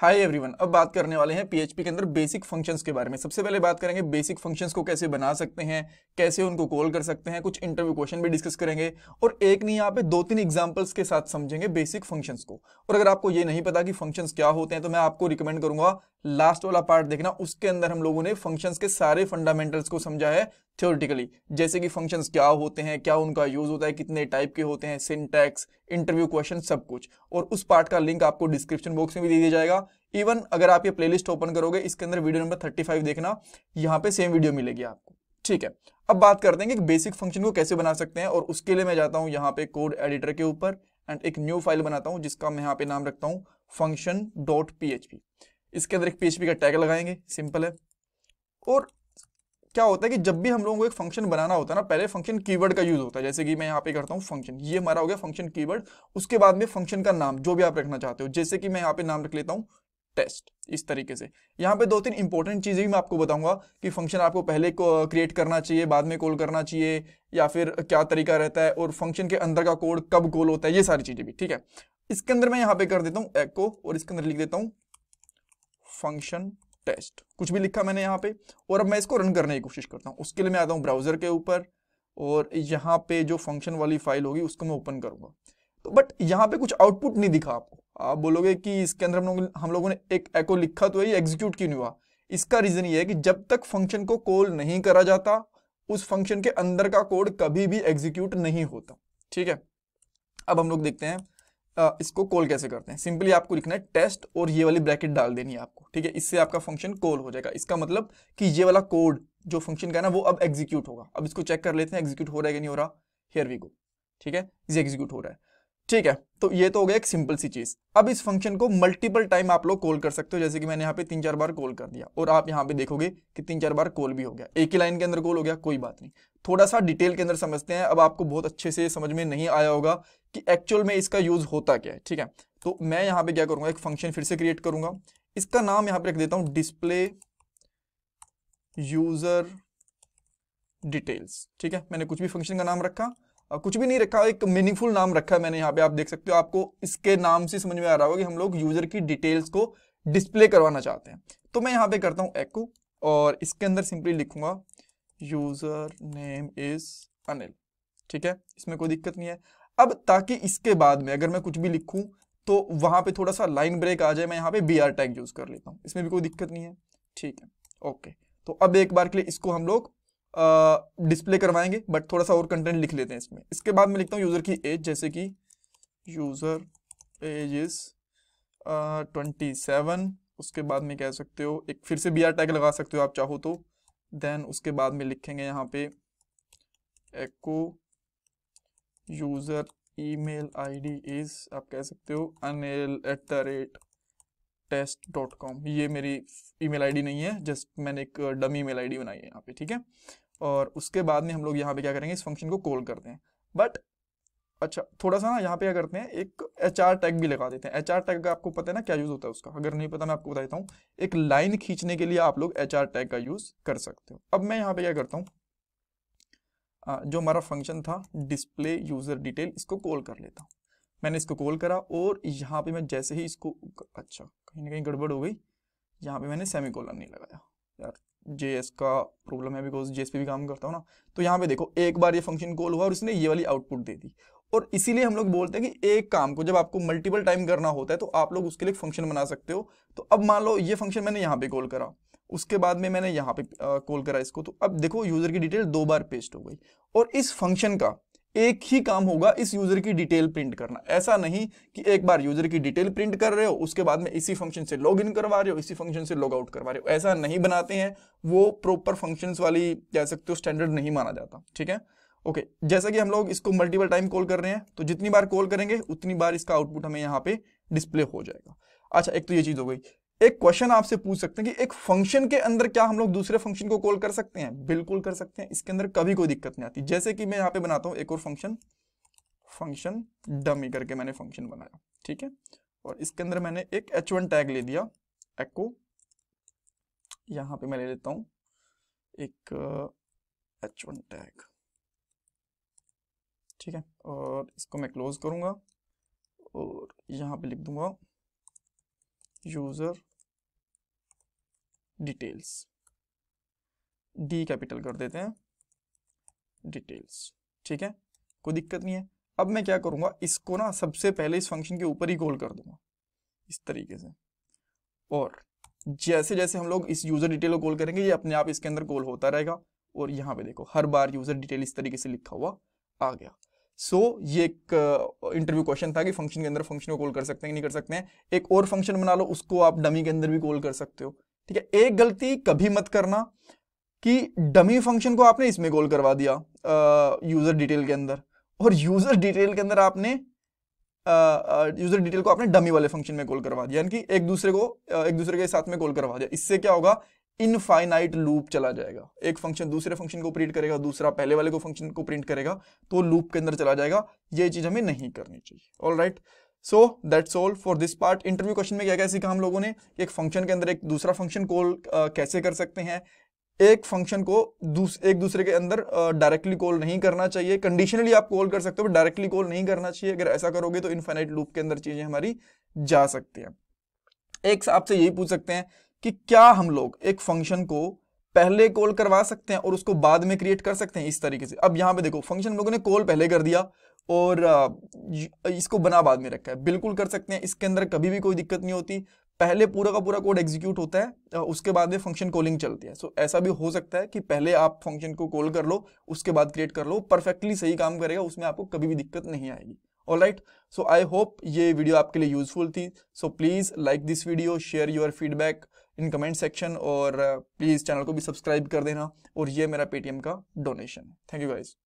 hi everyone अब बात करने वाले हैं पीएचपी के अंदर बेसिक फंक्शंस के बारे में सबसे पहले बात करेंगे बेसिक फंक्शंस को कैसे बना सकते हैं कैसे उनको कॉल कर सकते हैं कुछ इंटरव्यू क्वेश्चन भी डिस्कस करेंगे और एक नहीं यहाँ पे दो तीन एग्जांपल्स के साथ समझेंगे बेसिक फंक्शंस को और अगर आपको ये नहीं पता कि फंक्शन क्या होते हैं तो मैं आपको रिकमेंड करूंगा लास्ट वाला पार्ट देखना उसके अंदर हम लोगों ने फंक्शंस के सारे फंडामेंटल्स को समझा है थ्योरेटिकली जैसे कि फंक्शंस क्या होते हैं क्या उनका यूज होता है कितने टाइप के होते हैं सिंटैक्स इंटरव्यू क्वेश्चन सब कुछ और उस पार्ट का लिंक आपको डिस्क्रिप्शन बॉक्स में भी दे दिया जाएगा इवन अगर आप ये प्लेलिस्ट ओपन करोगे इसके अंदर वीडियो नंबर 35 देखना यहाँ पे सेम वीडियो मिलेगी आपको ठीक है अब बात करते हैं कि बेसिक फंक्शन को कैसे बना सकते हैं और उसके लिए मैं जाता हूँ यहाँ पे कोड एडिटर के ऊपर एंड एक न्यू फाइल बनाता हूँ जिसका मैं यहाँ पे नाम रखता हूँ function dot P H P इसके अंदर एक पीएचपी का टैग लगाएंगे सिंपल है और क्या होता है कि जब भी हम लोगों को एक फंक्शन बनाना होता है ना पहले फंक्शन कीवर्ड का यूज होता है जैसे कि मैं यहाँ पे करता हूँ फंक्शन ये हमारा हो गया फंक्शन कीवर्ड उसके बाद में फंक्शन का नाम जो भी आप रखना चाहते हो जैसे कि मैं यहाँ पे नाम रख लेता हूँ टेस्ट इस तरीके से यहाँ पे दो तीन इंपॉर्टेंट चीज़ें भी मैं आपको बताऊंगा कि फंक्शन आपको पहले क्रिएट करना चाहिए बाद में कॉल करना चाहिए या फिर क्या तरीका रहता है और फंक्शन के अंदर का कोड कब कॉल होता है ये सारी चीज़ें भी ठीक है इसके अंदर मैं यहाँ पे कर देता हूँ एको और इसके अंदर लिख देता हूँ फंक्शन टेस्ट कुछ भी लिखा मैंने यहाँ पे और अब मैं इसको रन करने की कोशिश करता हूँ उसके लिए मैं आता हूँ ब्राउजर के ऊपर और यहाँ पे जो फंक्शन वाली फाइल होगी उसको मैं ओपन करूंगा तो बट यहाँ पे कुछ आउटपुट नहीं दिखा आपको आप बोलोगे कि इसके अंदर हम लोग हम लोगों ने एक एको लिखा तो है एग्जीक्यूट क्यों नहीं हुआ इसका रीज़न ये है कि जब तक फंक्शन को कॉल नहीं करा जाता उस फंक्शन के अंदर का कोड कभी भी एग्जीक्यूट नहीं होता ठीक है अब हम लोग देखते हैं इसको कॉल कैसे करते हैं सिंपली आपको लिखना है टेस्ट और ये वाली ब्रैकेट डाल देनी है आपको ठीक है इससे आपका फंक्शन कॉल हो जाएगा इसका मतलब कि ये वाला कोड जो फंक्शन का है ना वो अब एग्जीक्यूट होगा अब इसको चेक कर लेते हैं एग्जीक्यूट हो रहा है कि नहीं हो रहा हेयर वी गो ठीक है ये एग्जीक्यूट हो रहा है ठीक है तो ये तो हो गया एक सिंपल सी चीज अब इस फंक्शन को मल्टीपल टाइम आप लोग कॉल कर सकते हो जैसे कि मैंने यहाँ पे तीन चार बार कॉल कर दिया और आप यहाँ पे देखोगे कि तीन चार बार कॉल भी हो गया एक ही लाइन के अंदर कॉल हो गया कोई बात नहीं थोड़ा सा डिटेल के अंदर समझते हैं अब आपको बहुत अच्छे से समझ में नहीं आया होगा कि एक्चुअल में इसका यूज़ होता क्या है ठीक है तो मैं यहाँ पे क्या करूंगा एक फंक्शन फिर से क्रिएट करूंगा इसका नाम यहाँ पे रख देता हूँ डिस्प्ले यूज़र डिटेल्स ठीक है मैंने कुछ भी फंक्शन का नाम रखा कुछ भी नहीं रखा एक मीनिंगफुल नाम रखा है मैंने यहाँ पे आप देख सकते हो आपको इसके नाम से समझ में आ रहा होगा कि हम लोग यूज़र की डिटेल्स को डिस्प्ले करवाना चाहते हैं तो मैं यहाँ पे करता हूँ एको और इसके अंदर सिंपली लिखूंगा यूजर नेम इज अनिल ठीक है इसमें कोई दिक्कत नहीं है अब ताकि इसके बाद में अगर मैं कुछ भी लिखूं तो वहां पे थोड़ा सा लाइन ब्रेक आ जाए मैं यहाँ पे बी आर टैग यूज कर लेता हूँ इसमें भी कोई दिक्कत नहीं है ठीक है ओके तो अब एक बार के लिए इसको हम लोग डिस्प्ले करवाएंगे बट थोड़ा सा और कंटेंट लिख लेते हैं इसमें इसके बाद में लिखता हूँ यूजर की एज जैसे कि user age is twenty seven उसके बाद में कह सकते हो एक फिर से बी आर टैग लगा सकते हो आप चाहो तो देन उसके बाद में लिखेंगे यहाँ पे echo user email ID is आप कह सकते हो Anil at the rate test dot com ये मेरी ईमेल आईडी नहीं है जस्ट मैंने एक डमी ईमेल आईडी बनाई है यहाँ पे ठीक है और उसके बाद में हम लोग यहाँ पे क्या करेंगे इस फंक्शन को कॉल करते हैं बट अच्छा थोड़ा सा ना यहाँ पे क्या करते हैं एक एच आर टैग भी लगा देते हैं एच आर टैग का आपको पता है ना क्या यूज़ होता है उसका अगर नहीं पता मैं आपको बता देता हूँ एक लाइन खींचने के लिए आप लोग एच आर टैग का यूज़ कर सकते हो अब मैं यहाँ पे क्या करता हूँ जो हमारा फंक्शन था डिस्प्ले यूज़र डिटेल इसको कॉल कर लेता हूँ मैंने इसको कॉल करा और यहाँ पे मैं जैसे ही इसको अच्छा कहीं ना कहीं गड़बड़ हो गई यहाँ पे मैंने सेमी कॉलर नहीं लगाया यार जे का प्रॉब्लम है बिकॉज जे पे भी काम करता हूँ ना तो यहाँ पे देखो एक बार ये फंक्शन कॉल हुआ और इसने ये वाली आउटपुट दे दी और इसीलिए हम लोग बोलते हैं कि एक काम को जब आपको मल्टीपल टाइम करना होता है तो आप लोग उसके लिए फंक्शन बना सकते हो तो अब मान लो ये फंक्शन मैंने यहाँ पे कॉल करा उसके बाद में मैंने यहाँ पे कॉल करा इसको तो अब देखो यूजर की डिटेल दो बार पेस्ट हो गई और इस फंक्शन का एक ही काम होगा इस यूजर की डिटेल प्रिंट करना ऐसा नहीं कि एक बार यूजर की डिटेल प्रिंट कर रहे हो उसके बाद में इसी फंक्शन से लॉग इन करवा रहे हो इसी फंक्शन से लॉग आउट करवा रहे हो ऐसा नहीं बनाते हैं वो प्रॉपर फंक्शंस वाली कह सकते हो स्टैंडर्ड नहीं माना जाता ठीक है ओके okay, जैसा कि हम लोग इसको मल्टीपल टाइम कॉल कर रहे हैं तो जितनी बार कॉल करेंगे उतनी बार इसका आउटपुट हमें यहाँ पे डिस्प्ले हो जाएगा अच्छा एक तो ये चीज़ हो गई एक क्वेश्चन आपसे पूछ सकते हैं कि एक फंक्शन के अंदर क्या हम लोग दूसरे फंक्शन को कॉल कर सकते हैं बिल्कुल कर सकते हैं इसके अंदर कभी कोई दिक्कत नहीं आती जैसे कि मैं यहाँ पे बनाता हूँ एक और फंक्शन फंक्शन डमी करके मैंने फंक्शन बनाया ठीक है और इसके अंदर मैंने एक एच वन टैग ले दिया एक्को यहाँ पे मैं ले लेता हूँ एक एच वन टैग ठीक है और इसको मैं क्लोज करूँगा और यहाँ पे लिख दूंगा यूज़र डिटेल्स डी कैपिटल कर देते हैं डिटेल्स ठीक है कोई दिक्कत नहीं है अब मैं क्या करूँगा इसको ना सबसे पहले इस फंक्शन के ऊपर ही कॉल कर दूंगा इस तरीके से और जैसे जैसे हम लोग इस यूज़र डिटेल को कॉल करेंगे ये अपने आप इसके अंदर कॉल होता रहेगा और यहाँ पे देखो हर बार यूज़र डिटेल इस तरीके से लिखा हुआ आ गया सो so, ये एक इंटरव्यू क्वेश्चन था कि फंक्शन के अंदर फंक्शन को कॉल कर सकते हैं नहीं कर सकते हैं एक और फंक्शन बना लो उसको आप डमी के अंदर भी कॉल कर सकते हो ठीक है एक गलती कभी मत करना कि डमी फंक्शन को आपने इसमें कॉल करवा दिया यूजर डिटेल के अंदर और यूजर डिटेल के अंदर आपने यूजर डिटेल को आपने डमी वाले फंक्शन में कॉल करवा दिया यानी कि एक दूसरे को एक दूसरे के साथ में कॉल करवा दिया इससे क्या होगा इनफाइनाइट लूप चला जाएगा एक फंक्शन दूसरे फंक्शन को प्रिंट करेगा दूसरा पहले वाले को फंक्शन को प्रिंट करेगा तो लूप के अंदर चला जाएगा ये चीज हमें नहीं करनी चाहिए all right so that's all for this part interview question में क्या क्या सीखा हम लोगों ने एक फंक्शन के अंदर एक दूसरा फंक्शन कॉल कैसे कर सकते हैं एक फंक्शन को दूस, एक दूसरे के अंदर डायरेक्टली कॉल नहीं करना चाहिए कंडीशनली आप कॉल कर सकते हो डायरेक्टली कॉल नहीं करना चाहिए अगर ऐसा करोगे तो इनफाइनाइट लूप के अंदर चीजें हमारी जा सकती हैं एक आपसे यही पूछ सकते हैं कि क्या हम लोग एक फंक्शन को पहले कॉल करवा सकते हैं और उसको बाद में क्रिएट कर सकते हैं इस तरीके से अब यहां पे देखो फंक्शन लोगों ने कॉल पहले कर दिया और इसको बना बाद में रखा है बिल्कुल कर सकते हैं इसके अंदर कभी भी कोई दिक्कत नहीं होती पहले पूरा का पूरा कोड एग्जीक्यूट होता है उसके बाद में फंक्शन कॉलिंग चलती है सो ऐसा भी हो सकता है कि पहले आप फंक्शन को कॉल कर लो उसके बाद क्रिएट कर लो परफेक्टली सही काम करेगा उसमें आपको कभी भी दिक्कत नहीं आएगी all right so I hope ये वीडियो आपके लिए यूजफुल थी so please like this video share your feedback in comment section और प्लीज़ uh, चैनल को भी सब्सक्राइब कर देना और ये मेरा पेटीएम का डोनेशन थैंक यू गाइज़